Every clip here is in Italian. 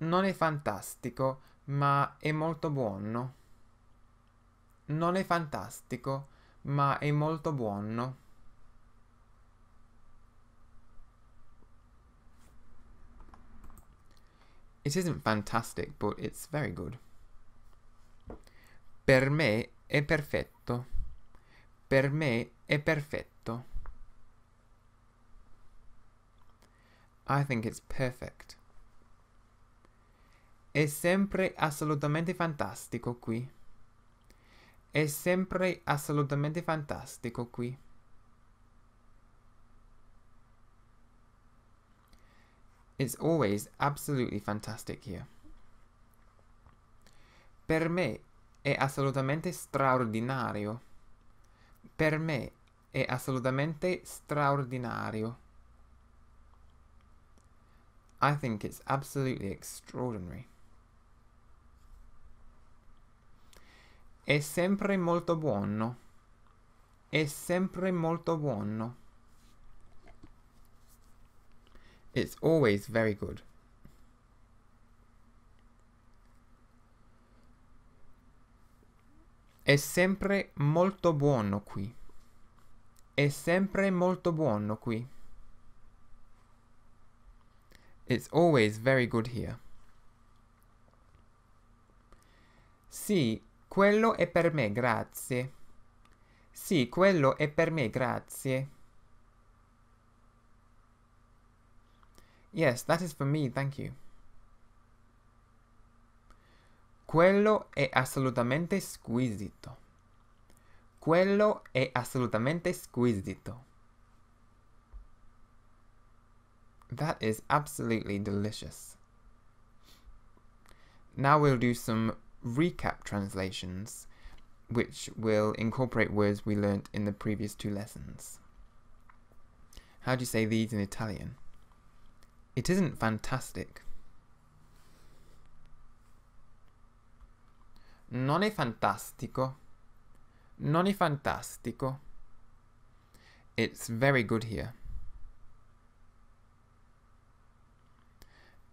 Non è fantastico, ma è molto buono. Non è fantastico, ma è molto buono. It isn't fantastic, but it's very good. Per me è perfetto. Per me è perfetto. I think it's perfect. È sempre assolutamente fantastico qui. È sempre assolutamente fantastico qui. It's always absolutely fantastic here. Per me è assolutamente straordinario. Per me è assolutamente straordinario. I think it's absolutely extraordinary. È sempre molto buono. È sempre molto buono. It's always very good. È sempre molto buono qui. È sempre molto buono qui. It's always very good here. Sì, quello è per me, grazie. Sì, quello è per me, grazie. Yes, that is for me, thank you. Quello è assolutamente squisito. Quello è assolutamente squisito. That is absolutely delicious. Now we'll do some recap translations, which will incorporate words we learnt in the previous two lessons. How do you say these in Italian? It isn't fantastic. Non è fantastico. Non è fantastico. It's very good here.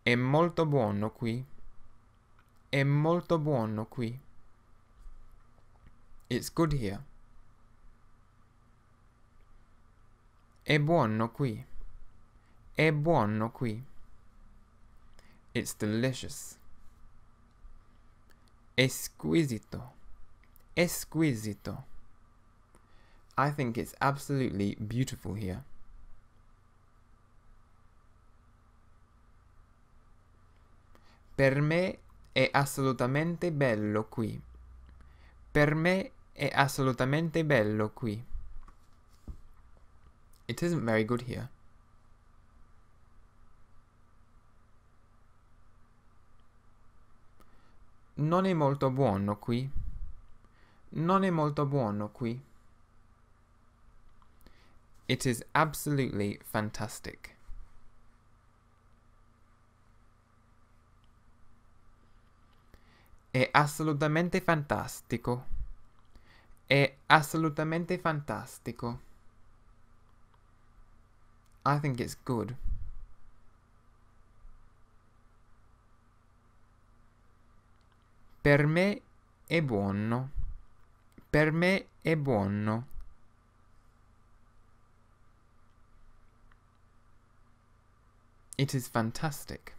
È molto buono qui. È molto buono qui. It's good here. È buono qui. È buono qui. It's delicious. Esquisito. Esquisito. I think it's absolutely beautiful here. Per me è assolutamente bello qui. Per me è assolutamente bello qui. It isn't very good here. Non è molto buono qui. Non è molto buono qui. It is absolutely fantastic. È assolutamente fantastico. È assolutamente fantastico. I think it's good. Per me è buono. Per me è buono. It is fantastic.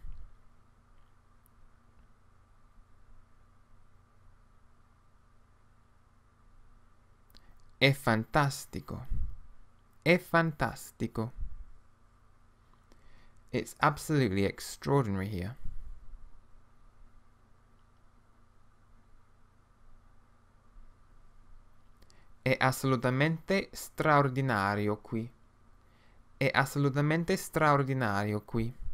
È fantastico. È fantastico. It's absolutely extraordinary here. È assolutamente straordinario qui. È assolutamente straordinario qui.